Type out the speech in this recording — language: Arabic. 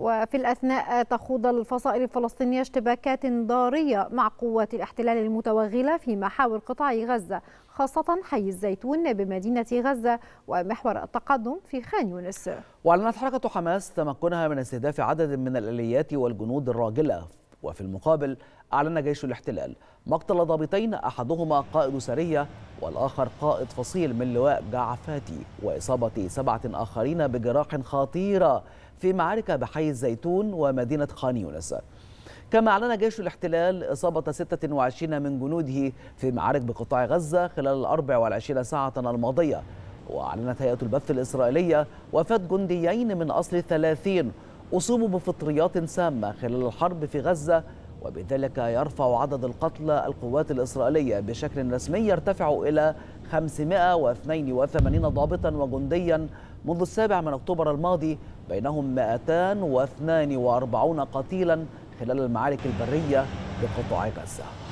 وفي الأثناء تخوض الفصائل الفلسطينية اشتباكات ضارية مع قوات الاحتلال المتوغلة في محاور قطاع غزة خاصة حي الزيتون بمدينة غزة ومحور التقدم في خان يونس وأعلنت حركة حماس تمكنها من استهداف عدد من الآليات والجنود الراجلة وفي المقابل أعلن جيش الاحتلال مقتل ضابطين أحدهما قائد سرية والآخر قائد فصيل من لواء جعفاتي وإصابة سبعة آخرين بجراح خطيرة في معركة بحي الزيتون ومدينة خان يونس كما أعلن جيش الاحتلال إصابة 26 من جنوده في معارك بقطاع غزة خلال ال 24 ساعة الماضية وأعلنت هيئة البث الإسرائيلية وفاة جنديين من أصل 30 أصيبوا بفطريات سامة خلال الحرب في غزة وبذلك يرفع عدد القتلى القوات الإسرائيلية بشكل رسمي يرتفع إلى 582 ضابطا وجنديا منذ السابع من أكتوبر الماضي بينهم 242 قتيلا خلال المعارك البرية بقطاع غزة